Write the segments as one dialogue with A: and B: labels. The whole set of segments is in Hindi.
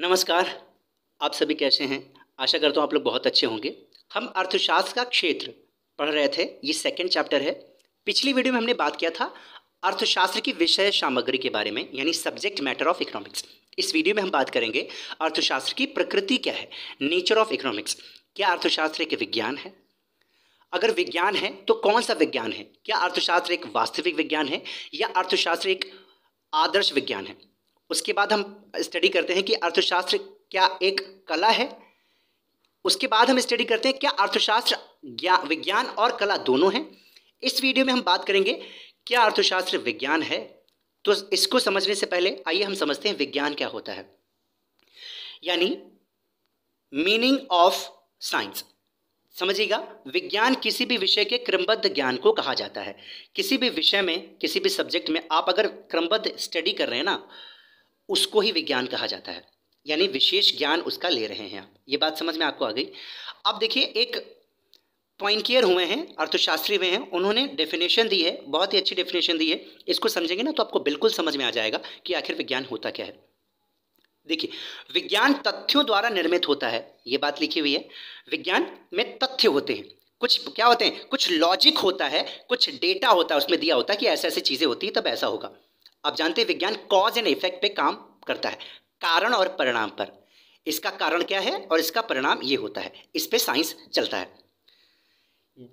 A: नमस्कार आप सभी कैसे हैं आशा करता हूँ आप लोग बहुत अच्छे होंगे हम अर्थशास्त्र का क्षेत्र पढ़ रहे थे ये सेकंड चैप्टर है पिछली वीडियो में हमने बात किया था अर्थशास्त्र की विषय सामग्री के बारे में यानी सब्जेक्ट मैटर ऑफ इकोनॉमिक्स इस वीडियो में हम बात करेंगे अर्थशास्त्र की प्रकृति क्या है नेचर ऑफ इकोनॉमिक्स क्या अर्थशास्त्र एक विज्ञान है अगर विज्ञान है तो कौन सा विज्ञान है क्या अर्थशास्त्र एक वास्तविक विज्ञान है या अर्थशास्त्र एक आदर्श विज्ञान है उसके बाद हम स्टडी करते हैं कि अर्थशास्त्र क्या एक कला है उसके बाद हम स्टडी करते हैं क्या अर्थशास्त्र विज्ञान और कला दोनों हैं इस वीडियो में हम बात करेंगे क्या अर्थशास्त्र विज्ञान है तो इसको समझने से पहले आइए हम समझते हैं विज्ञान क्या होता है यानी मीनिंग ऑफ साइंस समझिएगा विज्ञान किसी भी विषय के क्रमबद्ध ज्ञान को कहा जाता है किसी भी विषय में किसी भी सब्जेक्ट में आप अगर क्रमबद्ध स्टडी कर रहे हैं ना उसको ही विज्ञान कहा जाता है यानी विशेष ज्ञान उसका ले रहे हैं आप ये बात समझ में आपको आ गई अब देखिए एक पॉइंटियर हुए हैं अर्थशास्त्री हुए हैं उन्होंने डेफिनेशन दी है बहुत ही अच्छी डेफिनेशन दी है इसको समझेंगे ना तो आपको बिल्कुल समझ में आ जाएगा कि आखिर विज्ञान होता क्या है देखिए विज्ञान तथ्यों द्वारा निर्मित होता है ये बात लिखी हुई है विज्ञान में तथ्य होते हैं कुछ क्या होते हैं कुछ लॉजिक होता है कुछ डेटा होता है उसमें दिया होता है कि ऐसे ऐसी चीज़ें होती है तब ऐसा होगा आप जानते हैं विज्ञान कॉज एंड इफेक्ट पे काम करता है कारण और परिणाम पर इसका कारण क्या है और इसका परिणाम ये होता है इस पर साइंस चलता है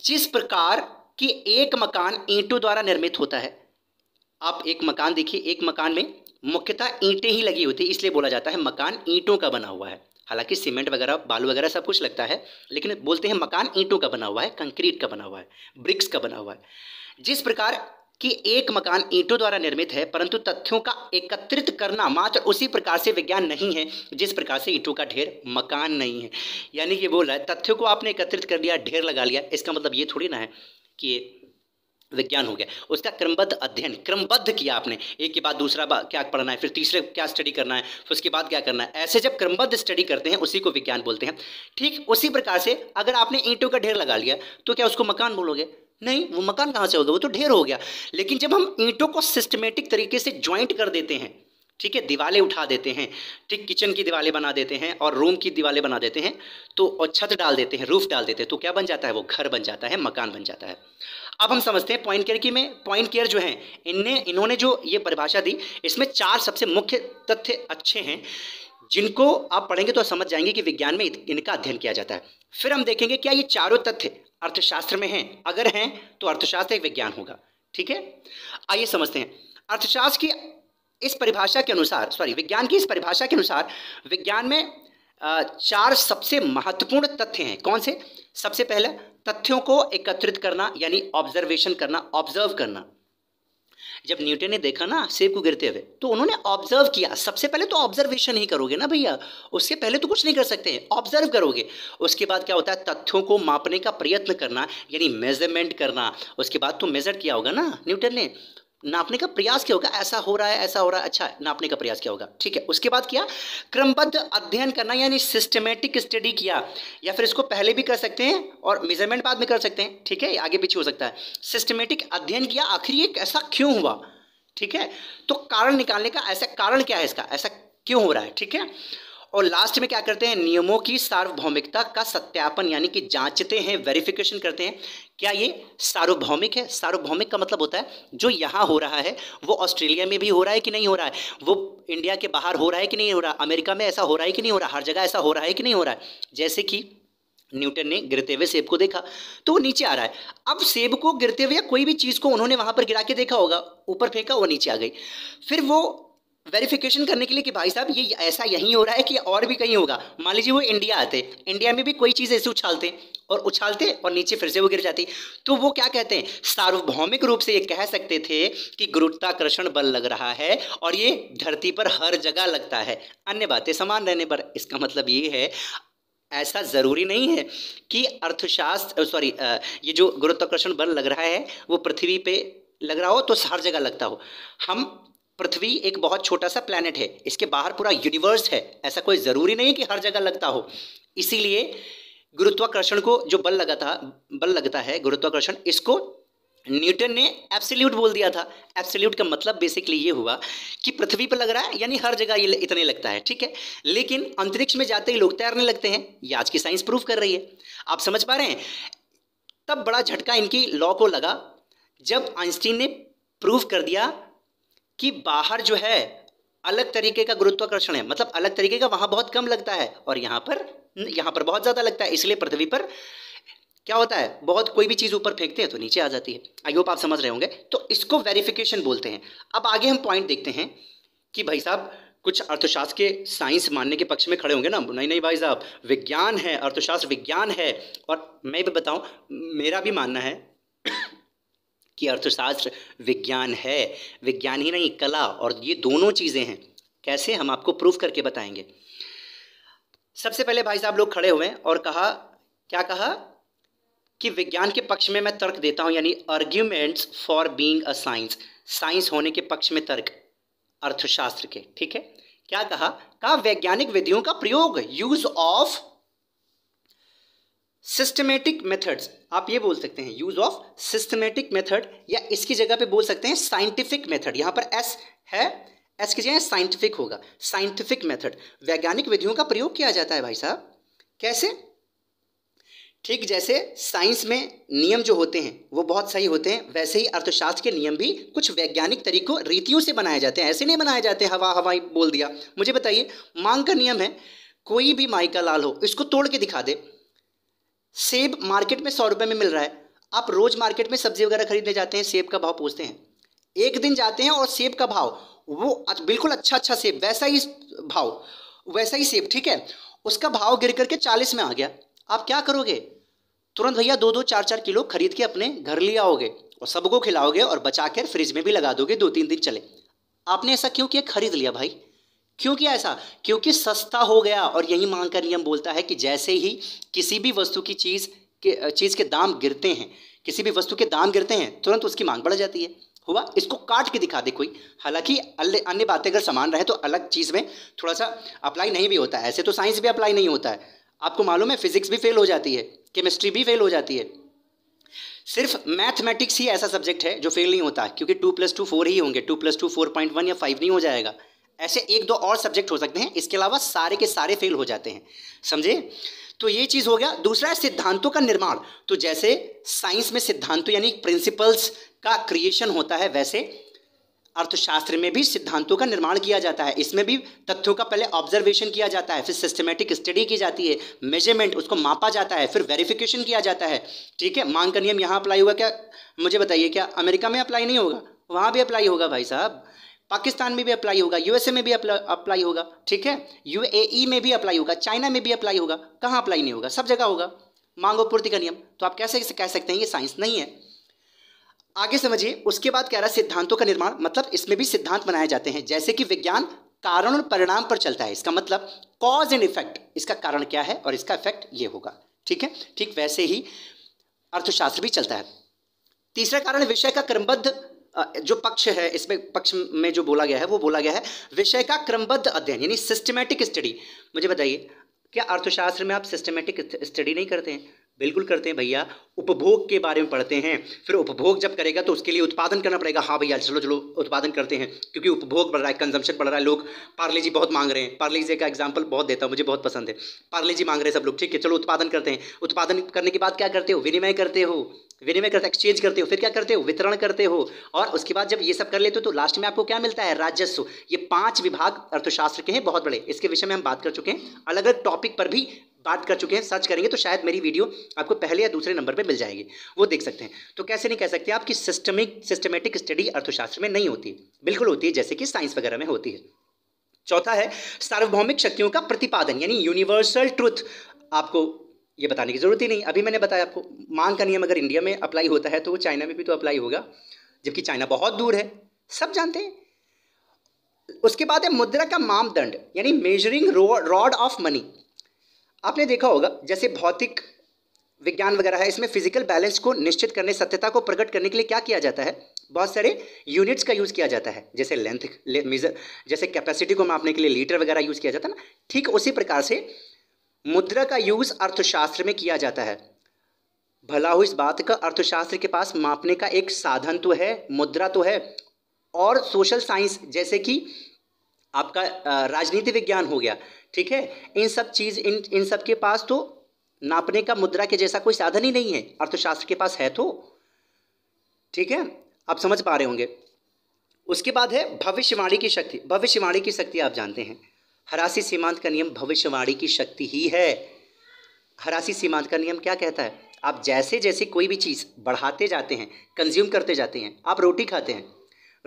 A: जिस प्रकार की एक मकान ईंटों द्वारा निर्मित होता है आप एक मकान देखिए एक मकान में मुख्यतः ईंटें ही लगी होती है इसलिए बोला जाता है मकान ईंटों का बना हुआ है हालांकि सीमेंट वगैरह बालू वगैरह सब कुछ लगता है लेकिन बोलते हैं मकान ईंटों का बना हुआ है कंक्रीट का बना हुआ है ब्रिक्स का बना हुआ है जिस प्रकार कि एक मकान ईंटों द्वारा निर्मित है परंतु तथ्यों का एकत्रित करना मात्र उसी प्रकार से विज्ञान नहीं है जिस प्रकार से ईंटों का ढेर मकान नहीं है यानी कि बोला है तथ्यों को आपने एकत्रित कर लिया ढेर लगा लिया इसका मतलब ये थोड़ी ना है कि विज्ञान हो गया उसका क्रमबद्ध अध्ययन क्रमबद्ध किया आपने एक के बाद दूसरा क्या पढ़ना है फिर तीसरे क्या स्टडी करना है फिर उसके बाद क्या करना है ऐसे जब क्रमबद्ध स्टडी करते हैं उसी को विज्ञान बोलते हैं ठीक उसी प्रकार से अगर आपने ईंटों का ढेर लगा लिया तो क्या उसको मकान बोलोगे नहीं वो मकान कहाँ से होगा वो तो ढेर हो गया लेकिन जब हम ईंटों को सिस्टमेटिक तरीके से ज्वाइंट कर देते हैं ठीक है दिवाले उठा देते हैं ठीक किचन की दिवाले बना देते हैं और रूम की दिवाले बना देते हैं तो और छत डाल देते हैं रूफ डाल देते हैं तो क्या बन जाता है वो घर बन जाता है मकान बन जाता है अब हम समझते हैं पॉइंट केयर की में पॉइंट केयर जो है इनने इन्होंने जो ये परिभाषा दी इसमें चार सबसे मुख्य तथ्य अच्छे हैं जिनको आप पढ़ेंगे तो समझ जाएंगे कि विज्ञान में इनका अध्ययन किया जाता है फिर हम देखेंगे क्या ये चारों तथ्य अर्थशास्त्र में हैं अगर हैं तो अर्थशास्त्र एक विज्ञान होगा ठीक है आइए समझते हैं अर्थशास्त्र की इस परिभाषा के अनुसार सॉरी विज्ञान की इस परिभाषा के अनुसार विज्ञान में चार सबसे महत्वपूर्ण तथ्य हैं कौन से सबसे पहले तथ्यों को एकत्रित करना यानी ऑब्जर्वेशन करना ऑब्जर्व करना जब न्यूटन ने देखा ना सेब को गिरते हुए तो उन्होंने ऑब्जर्व किया सबसे पहले तो ऑब्जर्वेशन ही करोगे ना भैया उससे पहले तो कुछ नहीं कर सकते हैं ऑब्जर्व करोगे उसके बाद क्या होता है तथ्यों को मापने का प्रयत्न करना यानी मेजरमेंट करना उसके बाद तो मेजर किया होगा ना न्यूटन ने नापने का प्रयास क्या होगा ऐसा हो रहा है ऐसा हो रहा है अच्छा नापने का प्रयास क्या होगा ठीक है उसके बाद किया क्रमबद्ध अध्ययन करना यानी सिस्टमेटिक स्टडी किया या फिर इसको पहले भी कर सकते हैं और मेजरमेंट बाद में कर सकते हैं ठीक है आगे पीछे हो सकता है सिस्टमेटिक अध्ययन किया आखिर ये ऐसा क्यों हुआ ठीक है तो कारण निकालने का ऐसा कारण क्या है इसका ऐसा क्यों हो रहा है ठीक है और लास्ट में क्या करते हैं नियमों की सार्वभौमिकता का सत्यापन यानी कि जांचते हैं वेरिफिकेशन करते हैं क्या ये सार्वभौमिक है सार्वभौमिक का मतलब होता है जो यहाँ हो रहा है वो ऑस्ट्रेलिया में भी हो रहा है कि नहीं हो रहा है वो इंडिया के बाहर हो रहा है कि नहीं हो रहा अमेरिका में ऐसा हो रहा है कि नहीं हो रहा हर जगह ऐसा हो रहा है कि नहीं हो रहा है जैसे कि न्यूटन ने गिरते हुए सेब को देखा तो वो नीचे आ रहा है अब सेब को गिरते हुए या कोई भी चीज़ को उन्होंने वहाँ पर गिरा के देखा होगा ऊपर फेंका वो नीचे आ गई फिर वो वेरिफिकेशन करने के लिए कि भाई साहब ये ऐसा यहीं हो रहा है कि और भी कहीं होगा मान लीजिए वो इंडिया आते इंडिया में भी कोई चीज़ ऐसी उछालते और उछालते और नीचे फिर से वो गिर जाती तो वो क्या कहते हैं सार्वभौमिक रूप से ये कह सकते थे कि गुरुत्वाकर्षण बल लग रहा है और ये धरती पर हर जगह लगता है अन्य बातें समान रहने पर इसका मतलब ये है ऐसा ज़रूरी नहीं है कि अर्थशास्त्र सॉरी ये जो गुरुत्वाकर्षण बल लग रहा है वो पृथ्वी पे लग रहा हो तो हर जगह लगता हो हम पृथ्वी एक बहुत छोटा सा प्लैनेट है इसके बाहर पूरा यूनिवर्स है ऐसा कोई ज़रूरी नहीं है कि हर जगह लगता हो इसीलिए गुरुत्वाकर्षण को जो बल लगा था बल लगता है गुरुत्वाकर्षण इसको न्यूटन ने एब्सोल्यूट बोल दिया था एब्सोल्यूट का मतलब बेसिकली ये हुआ कि पृथ्वी पर लग रहा है यानी हर जगह ये इतने लगता है ठीक है लेकिन अंतरिक्ष में जाते ही लोग तैरने लगते हैं ये आज की साइंस प्रूफ कर रही है आप समझ पा रहे हैं तब बड़ा झटका इनकी लॉ को लगा जब आइंस्टीन ने प्रूफ कर दिया कि बाहर जो है अलग तरीके का गुरुत्वाकर्षण है मतलब अलग तरीके का वहां बहुत कम लगता है और यहाँ पर यहाँ पर बहुत ज़्यादा लगता है इसलिए पृथ्वी पर क्या होता है बहुत कोई भी चीज़ ऊपर फेंकते हैं तो नीचे आ जाती है आई होप आप समझ रहे होंगे तो इसको वेरिफिकेशन बोलते हैं अब आगे हम पॉइंट देखते हैं कि भाई साहब कुछ अर्थशास्त्र के साइंस मानने के पक्ष में खड़े होंगे ना नहीं नहीं भाई साहब विज्ञान है अर्थशास्त्र विज्ञान है और मैं भी बताऊं मेरा भी मानना है कि अर्थशास्त्र विज्ञान है विज्ञान ही नहीं कला और ये दोनों चीज़ें हैं कैसे हम आपको प्रूफ करके बताएंगे सबसे पहले भाई साहब लोग खड़े हुए और कहा क्या कहा कि विज्ञान के पक्ष में मैं तर्क देता हूँ यानी arguments for being a science science होने के पक्ष में तर्क अर्थशास्त्र के ठीक है क्या कहा कहा वैज्ञानिक विधियों का प्रयोग यूज ऑफ सिस्टमेटिक मेथड्स आप ये बोल सकते हैं यूज ऑफ सिस्टमेटिक मेथड या इसकी जगह पे बोल सकते हैं साइंटिफिक मेथड यहाँ पर एस है एस की जगह साइंटिफिक होगा साइंटिफिक मेथड वैज्ञानिक विधियों का प्रयोग किया जाता है भाई साहब कैसे ठीक जैसे साइंस में नियम जो होते हैं वो बहुत सही होते हैं वैसे ही अर्थशास्त्र के नियम भी कुछ वैज्ञानिक तरीकों रीतियों से बनाए जाते हैं ऐसे नहीं बनाए जाते हवा हवाई बोल दिया मुझे बताइए मांग का नियम है कोई भी माइका लाल हो इसको तोड़ के दिखा दे सेब मार्केट में सौ रुपये में मिल रहा है आप रोज़ मार्केट में सब्जी वगैरह खरीदने जाते हैं सेब का भाव पूछते हैं एक दिन जाते हैं और सेब का भाव वो बिल्कुल अच्छा अच्छा सेब वैसा ही भाव वैसा ही सेब ठीक है उसका भाव गिर करके चालीस में आ गया आप क्या करोगे तुरंत भैया दो दो चार चार किलो खरीद के अपने घर ले आओगे और सबको खिलाओगे और बचा कर फ्रिज में भी लगा दोगे दो तीन दिन चले आपने ऐसा क्यों किया खरीद लिया भाई क्यों किया ऐसा क्योंकि सस्ता हो गया और यही मांग का नियम बोलता है कि जैसे ही किसी भी वस्तु की चीज़ के चीज़ के दाम गिरते हैं किसी भी वस्तु के दाम गिरते हैं तुरंत उसकी मांग बढ़ जाती है हुआ इसको काट के दिखा दे कोई हालांकि अन्य बातें अगर समान रहे तो अलग चीज़ में थोड़ा सा अप्लाई नहीं भी होता है ऐसे तो साइंस भी अप्लाई नहीं होता है आपको मालूम है फिजिक्स भी फेल हो जाती है केमिस्ट्री भी फेल हो जाती है सिर्फ मैथमेटिक्स ही ऐसा सब्जेक्ट है जो फेल नहीं होता क्योंकि टू प्लस टू फोर ही होंगे two plus two four point one या फाइव नहीं हो जाएगा ऐसे एक दो और सब्जेक्ट हो सकते हैं इसके अलावा सारे के सारे फेल हो जाते हैं समझे तो ये चीज़ हो गया दूसरा है सिद्धांतों का निर्माण तो जैसे साइंस में सिद्धांतों यानी प्रिंसिपल्स का क्रिएशन होता है वैसे अर्थशास्त्र में भी सिद्धांतों का निर्माण किया जाता है इसमें भी तथ्यों का पहले ऑब्जर्वेशन किया जाता है फिर सिस्टमेटिक स्टडी की जाती है मेजरमेंट उसको मापा जाता है फिर वेरिफिकेशन किया जाता है ठीक है मांग का नियम यहाँ अप्लाई हुआ क्या मुझे बताइए क्या अमेरिका में अप्लाई नहीं होगा वहाँ भी अप्लाई होगा भाई साहब पाकिस्तान में भी अप्लाई होगा यूएसए में भी अप्लाई होगा ठीक है यूएई e में भी अप्लाई होगा चाइना में भी अप्लाई होगा कहाँ अप्लाई नहीं होगा सब जगह होगा मांगो पूर्ति का नियम तो आप कैसे कह सकते हैं ये साइंस नहीं है आगे समझिए उसके बाद कह रहा है सिद्धांतों का निर्माण मतलब इसमें भी सिद्धांत बनाए जाते हैं जैसे कि विज्ञान कारण और परिणाम पर चलता है इसका मतलब कॉज एंड इफेक्ट इसका कारण क्या है और इसका इफेक्ट ये होगा ठीक है ठीक वैसे ही अर्थशास्त्र भी चलता है तीसरा कारण विषय का क्रमबद्ध जो पक्ष है इसमें पक्ष में जो बोला गया है वो बोला गया है विषय का क्रमबद्ध अध्ययन यानी सिस्टमैटिक स्टडी मुझे बताइए क्या अर्थशास्त्र में आप सिस्टमैटिक स्टडी नहीं करते हैं बिल्कुल करते हैं भैया उपभोग के बारे में पढ़ते हैं फिर उपभोग जब करेगा तो उसके लिए उत्पादन करना पड़ेगा हाँ भैया चलो चलो उत्पादन करते हैं क्योंकि उपभोग बढ़ रहा है कंजम्पशन बढ़ रहा है लोग पार्ले जी बहुत मांग रहे हैं पार्ले जी का एग्जाम्पल बहुत देता हूँ मुझे बहुत पसंद है पार्ले जी मांग रहे हैं सब लोग ठीक है चलो उत्पादन करते हैं उत्पादन करने के बाद क्या करते हो विनिमय करते हो विनिमय करते एक्सचेंज करते हो फिर क्या करते हो वितरण करते हो और उसके बाद जब ये सब कर लेते हो तो लास्ट में आपको क्या मिलता है राजस्व ये पांच विभाग अर्थशास्त्र के हैं बहुत बड़े इसके विषय में हम बात कर चुके हैं अलग अलग टॉपिक पर भी बात कर चुके हैं सर्च करेंगे तो शायद मेरी वीडियो आपको पहले या दूसरे नंबर पर मिल जाएगी वो देख सकते हैं तो कैसे नहीं कह सकते आपकी सिस्टमिक सिस्टमेटिक स्टडी अर्थशास्त्र में नहीं होती बिल्कुल होती है जैसे कि साइंस वगैरह में होती है चौथा है सार्वभौमिक शक्तियों का प्रतिपादन यानी यूनिवर्सल ट्रुथ आपको ये बताने की जरूरत ही नहीं अभी मैंने बताया आपको मांग का नियम अगर इंडिया में अप्लाई होता है तो वो चाइना में भी तो अप्लाई होगा जबकि चाइना बहुत दूर है सब जानते हैं उसके बाद है मुद्रा का मामदंड यानी मेजरिंग रॉड ऑफ मनी आपने देखा होगा जैसे भौतिक विज्ञान वगैरह है इसमें फिजिकल बैलेंस को निश्चित करने सत्यता को प्रकट करने के लिए क्या किया जाता है बहुत सारे यूनिट्स का यूज़ किया जाता है जैसे लेंथ मीजर जैसे कैपेसिटी को मापने के लिए लीटर वगैरह यूज़ किया जाता है ना ठीक उसी प्रकार से मुद्रा का यूज़ अर्थशास्त्र में किया जाता है भला हो इस बात का अर्थशास्त्र के पास मापने का एक साधन तो है मुद्रा तो है और सोशल साइंस जैसे कि आपका राजनीति विज्ञान हो गया ठीक है इन सब चीज़ इन इन सब के पास तो नापने का मुद्रा के जैसा कोई साधन ही नहीं है अर्थशास्त्र के पास है तो ठीक है आप समझ पा रहे होंगे उसके बाद है भविष्यवाणी की शक्ति भविष्यवाणी की शक्ति आप जानते हैं हरासी सीमांत का नियम भविष्यवाणी की शक्ति ही है हरासी सीमांत का नियम क्या कहता है आप जैसे जैसे कोई भी चीज़ बढ़ाते जाते हैं कंज्यूम करते जाते हैं आप रोटी खाते हैं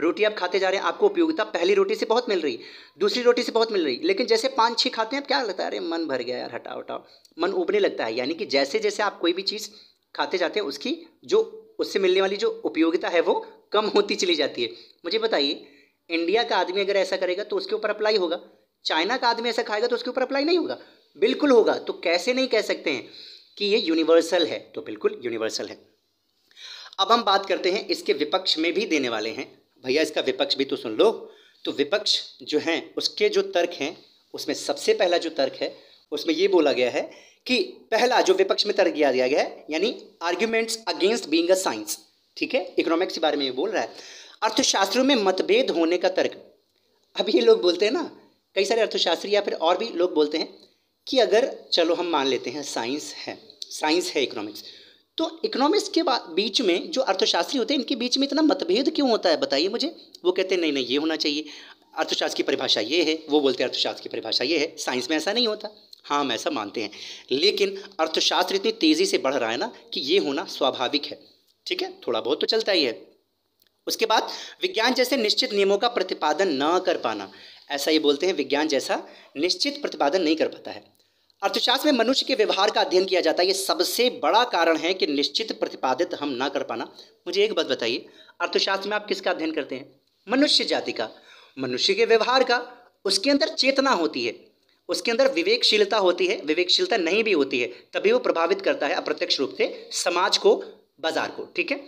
A: रोटी आप खाते जा रहे हैं आपको उपयोगिता पहली रोटी से बहुत मिल रही दूसरी रोटी से बहुत मिल रही लेकिन जैसे पाँच छः खाते हैं क्या लगता है अरे मन भर गया यार हटाओ हटाओ मन उबने लगता है यानी कि जैसे जैसे आप कोई भी चीज़ खाते जाते हैं उसकी जो उससे मिलने वाली जो उपयोगिता है वो कम होती चली जाती है मुझे बताइए इंडिया का आदमी अगर ऐसा करेगा तो उसके ऊपर अप्लाई होगा चाइना का आदमी ऐसा खाएगा तो उसके ऊपर अप्लाई नहीं होगा बिल्कुल होगा तो कैसे नहीं कह सकते हैं कि ये यूनिवर्सल है तो बिल्कुल यूनिवर्सल है अब हम बात करते हैं इसके विपक्ष में भी देने वाले हैं भैया इसका विपक्ष भी तो सुन लो तो विपक्ष जो हैं उसके जो तर्क हैं उसमें सबसे पहला जो तर्क है उसमें ये बोला गया है कि पहला जो विपक्ष में तर्क दिया गया है यानी arguments against being a science ठीक है इकोनॉमिक्स के बारे में ये बोल रहा है अर्थशास्त्रों में मतभेद होने का तर्क अब ये लोग बोलते हैं ना कई सारे अर्थशास्त्री या फिर और भी लोग बोलते हैं कि अगर चलो हम मान लेते हैं साइंस है साइंस है इकोनॉमिक्स तो इकोनॉमिक्स के बीच में जो अर्थशास्त्री होते हैं इनके बीच में इतना मतभेद क्यों होता है बताइए मुझे वो कहते हैं नहीं नहीं ये होना चाहिए अर्थशास्त्र की परिभाषा ये है वो बोलते हैं अर्थशास्त्र की परिभाषा ये है साइंस में ऐसा नहीं होता हाँ हम ऐसा मानते हैं लेकिन अर्थशास्त्र इतनी तेज़ी से बढ़ रहा है ना कि ये होना स्वाभाविक है ठीक है थोड़ा बहुत तो चलता ही है उसके बाद विज्ञान जैसे निश्चित नियमों का प्रतिपादन न कर पाना ऐसा ये बोलते हैं विज्ञान जैसा निश्चित प्रतिपादन नहीं कर पाता है अर्थशास्त्र में मनुष्य के व्यवहार का अध्ययन किया जाता है ये सबसे बड़ा कारण है कि निश्चित प्रतिपादित हम ना कर पाना मुझे एक बात बताइए अर्थशास्त्र में आप किसका अध्ययन करते हैं मनुष्य जाति का मनुष्य के व्यवहार का उसके अंदर चेतना होती है उसके अंदर विवेकशीलता होती है विवेकशीलता नहीं भी होती है तभी वो प्रभावित करता है अप्रत्यक्ष रूप से समाज को बाजार को ठीक है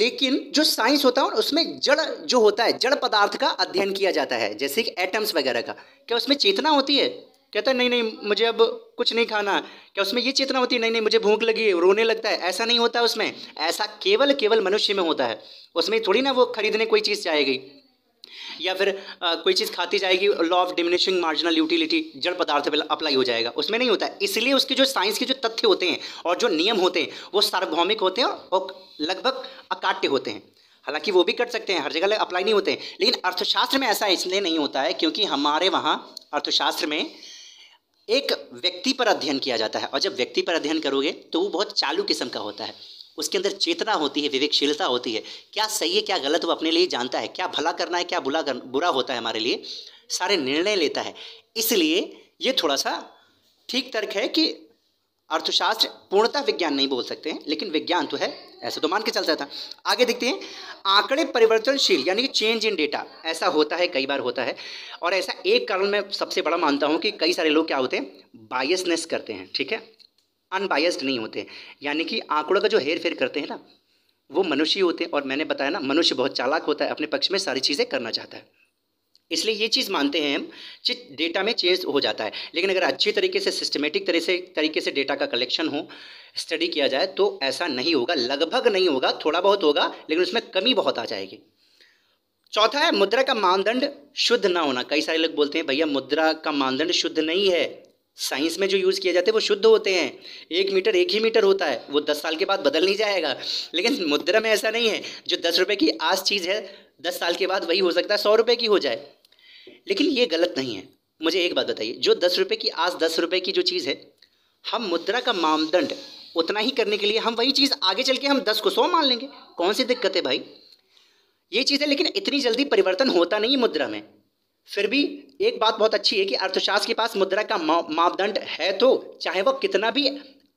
A: लेकिन जो साइंस होता है उसमें जड़ जो होता है जड़ पदार्थ का अध्ययन किया जाता है जैसे कि एटम्स वगैरह का क्या उसमें चेतना होती है कहता है नहीं नहीं मुझे अब कुछ नहीं खाना क्या उसमें ये चेतना होती है नहीं नहीं मुझे भूख लगी है रोने लगता है ऐसा नहीं होता उसमें ऐसा केवल केवल मनुष्य में होता है उसमें थोड़ी ना वो खरीदने कोई चीज़ जाएगी या फिर आ, कोई चीज़ खाती जाएगी law of diminishing marginal utility जड़ पदार्थ पर अप्लाई हो जाएगा उसमें नहीं होता है इसलिए उसके जो साइंस के जो तथ्य होते हैं और जो नियम होते हैं वो सार्वभौमिक होते हैं और लगभग अकाट्य होते हैं हालांकि वो भी कर सकते हैं हर जगह अप्लाई नहीं होते हैं लेकिन अर्थशास्त्र में ऐसा इसलिए नहीं होता है क्योंकि हमारे वहाँ अर्थशास्त्र में एक व्यक्ति पर अध्ययन किया जाता है और जब व्यक्ति पर अध्ययन करोगे तो वो बहुत चालू किस्म का होता है उसके अंदर चेतना होती है विवेकशीलता होती है क्या सही है क्या गलत वो अपने लिए जानता है क्या भला करना है क्या बुला कर, बुरा होता है हमारे लिए सारे निर्णय लेता है इसलिए ये थोड़ा सा ठीक तर्क है कि अर्थशास्त्र पूर्णतः विज्ञान नहीं बोल सकते हैं लेकिन विज्ञान तो है ऐसा तो मान के चलता था आगे देखते हैं आंकड़े परिवर्तनशील यानी कि चेंज इन डेटा ऐसा होता है कई बार होता है और ऐसा एक कारण मैं सबसे बड़ा मानता हूँ कि कई सारे लोग क्या होते हैं बायसनेस करते हैं ठीक है अनबायस्ड नहीं होते यानी कि आंकड़ों का जो हेर फेर करते हैं ना वो मनुष्य होते हैं और मैंने बताया ना मनुष्य बहुत चालाक होता है अपने पक्ष में सारी चीज़ें करना चाहता है इसलिए ये चीज़ मानते हैं हम कि डेटा में चेंज हो जाता है लेकिन अगर अच्छे तरीके से सिस्टमेटिक तरीके से तरीके से डेटा का कलेक्शन हो स्टडी किया जाए तो ऐसा नहीं होगा लगभग नहीं होगा थोड़ा बहुत होगा लेकिन उसमें कमी बहुत आ जाएगी चौथा है मुद्रा का मानदंड शुद्ध ना होना कई सारे लोग बोलते हैं भैया मुद्रा का मानदंड शुद्ध नहीं है साइंस में जो यूज़ किए जाते हैं वो शुद्ध होते हैं एक मीटर एक ही मीटर होता है वो दस साल के बाद बदल नहीं जाएगा लेकिन मुद्रा में ऐसा नहीं है जो दस रुपये की आज चीज़ है दस साल के बाद वही हो सकता है सौ रुपये की हो जाए लेकिन ये गलत नहीं है मुझे एक बात बताइए जो दस रुपये की आज दस रुपये की जो चीज़ है हम मुद्रा का मापदंड उतना ही करने के लिए हम वही चीज़ आगे चल के हम दस को सौ मान लेंगे कौन सी दिक्कत है भाई ये चीज़ है लेकिन इतनी जल्दी परिवर्तन होता नहीं मुद्रा में फिर भी एक बात बहुत अच्छी है कि अर्थशास्त्र के पास मुद्रा का मापदंड है तो चाहे वह कितना भी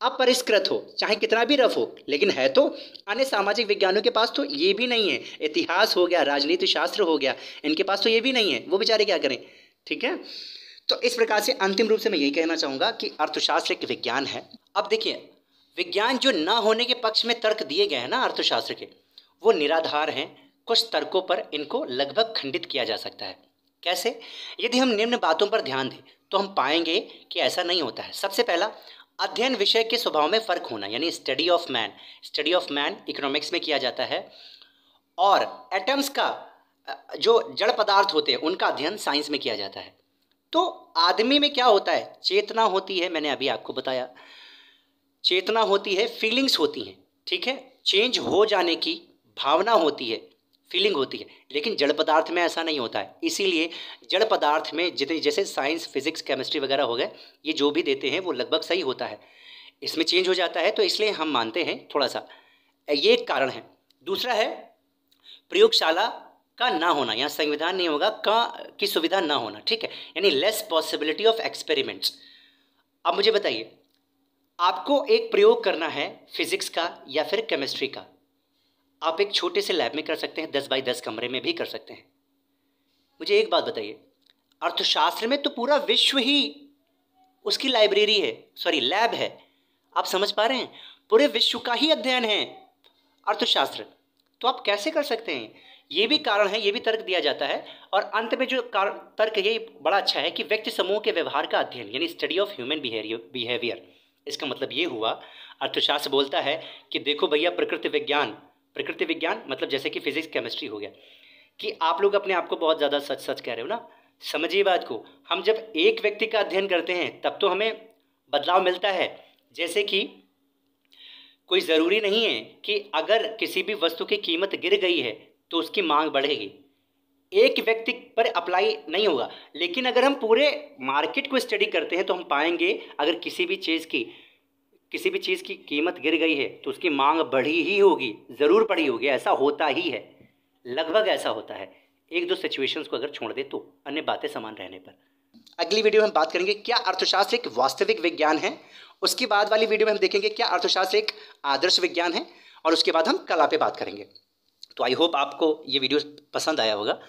A: अपरिष्कृत हो चाहे कितना भी रफ हो लेकिन है तो अन्य सामाजिक विज्ञानों के पास तो ये भी नहीं है इतिहास हो गया राजनीति शास्त्र हो गया इनके पास तो ये भी नहीं है वो बेचारे क्या करें ठीक है तो इस प्रकार से अंतिम रूप से मैं यही कहना चाहूँगा कि अर्थशास्त्र एक विज्ञान है अब देखिए विज्ञान जो ना होने के पक्ष में तर्क दिए गए हैं ना अर्थशास्त्र के वो निराधार हैं कुछ तर्कों पर इनको लगभग खंडित किया जा सकता है कैसे यदि हम निम्न बातों पर ध्यान दें तो हम पाएंगे कि ऐसा नहीं होता है सबसे पहला अध्ययन विषय के स्वभाव में फ़र्क होना यानी study of man study of man economics में किया जाता है और एटम्स का जो जड़ पदार्थ होते हैं उनका अध्ययन साइंस में किया जाता है तो आदमी में क्या होता है चेतना होती है मैंने अभी आपको बताया चेतना होती है फीलिंग्स होती हैं ठीक है चेंज हो जाने की भावना होती है फीलिंग होती है लेकिन जड़ पदार्थ में ऐसा नहीं होता है इसीलिए जड़ पदार्थ में जितने जैसे साइंस फिजिक्स केमिस्ट्री वगैरह हो गए ये जो भी देते हैं वो लगभग सही होता है इसमें चेंज हो जाता है तो इसलिए हम मानते हैं थोड़ा सा ये एक कारण है दूसरा है प्रयोगशाला का ना होना यहाँ संविधान नहीं होगा का की सुविधा ना होना ठीक है यानी लेस पॉसिबिलिटी ऑफ एक्सपेरिमेंट्स अब मुझे बताइए आपको एक प्रयोग करना है फिजिक्स का या फिर केमिस्ट्री का आप एक छोटे से लैब में कर सकते हैं दस बाई दस कमरे में भी कर सकते हैं मुझे एक बात बताइए अर्थशास्त्र में तो पूरा विश्व ही उसकी लाइब्रेरी है सॉरी लैब है आप समझ पा रहे हैं पूरे विश्व का ही अध्ययन है अर्थशास्त्र तो आप कैसे कर सकते हैं ये भी कारण है ये भी तर्क दिया जाता है और अंत में जो तर्क ये बड़ा अच्छा है कि व्यक्ति समूह के व्यवहार का अध्ययन यानी स्टडी ऑफ ह्यूमन बिहेवियर इसका मतलब ये हुआ अर्थशास्त्र बोलता है कि देखो भैया प्रकृति विज्ञान प्रकृति विज्ञान मतलब जैसे कि फिजिक्स केमिस्ट्री हो गया कि आप लोग अपने आप को बहुत ज़्यादा सच सच कह रहे हो ना समझिए बात को हम जब एक व्यक्ति का अध्ययन करते हैं तब तो हमें बदलाव मिलता है जैसे कि कोई ज़रूरी नहीं है कि अगर किसी भी वस्तु की कीमत गिर गई है तो उसकी मांग बढ़ेगी एक व्यक्ति पर अप्लाई नहीं होगा लेकिन अगर हम पूरे मार्केट को स्टडी करते हैं तो हम पाएंगे अगर किसी भी चीज़ की किसी भी चीज़ की कीमत गिर गई है तो उसकी मांग बढ़ी ही होगी ज़रूर बढ़ी होगी ऐसा होता ही है लगभग ऐसा होता है एक दो सिचुएशंस को अगर छोड़ दे तो अन्य बातें समान रहने पर अगली वीडियो में हम बात करेंगे क्या अर्थशास्त्र एक वास्तविक विज्ञान है उसके बाद वाली वीडियो में हम देखेंगे क्या अर्थशास्त्र एक आदर्श विज्ञान है और उसके बाद हम कला पे बात करेंगे तो आई होप आपको ये वीडियो पसंद आया होगा